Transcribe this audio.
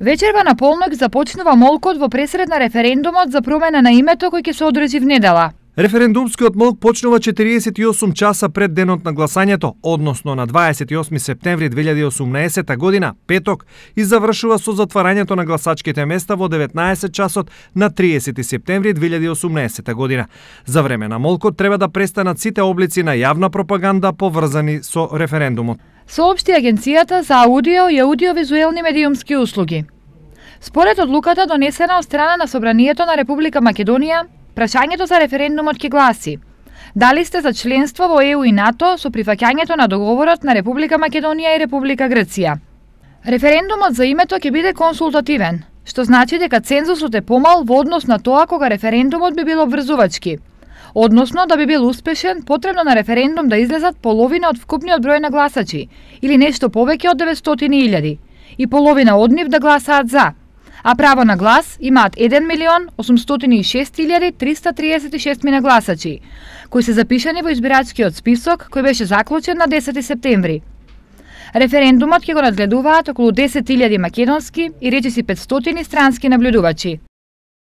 Вечерва на полнок започнува молкот во пресредна референдумот за промена на името кој ќе се одржи в недела. Референдумскиот молк почнува 48 часа пред денот на гласањето, односно на 28 септември 2018 година, петок, и завршува со затварањето на гласачките места во 19 часот на 30 септември 2018 година. За време на молкот треба да престанат сите облици на јавна пропаганда поврзани со референдумот. Соопшти Агенцијата за аудио и аудиовизуелни медиумски услуги. Според одлуката донесена од страна на Собранието на Република Македонија, прашањето за референдумот ќе гласи Дали сте за членство во ЕУ и НАТО со прифаќањето на договорот на Република Македонија и Република Грција? Референдумот за името ќе биде консултативен, што значи дека цензусот е помал во однос на тоа кога референдумот би бил обврзувачки – Односно, да би бил успешен, потребно на референдум да излезат половина од вкупниот број на гласачи, или нешто повеќе од 900.000, и половина од нив да гласаат за. А право на глас имаат 1 милион 806.336 мина гласачи, кои се запишани во избирачкиот список кој беше заклучен на 10 септември. Референдумот ќе го надгледуваат околу 10.000 македонски и речиси 500 странски наблюдувачи.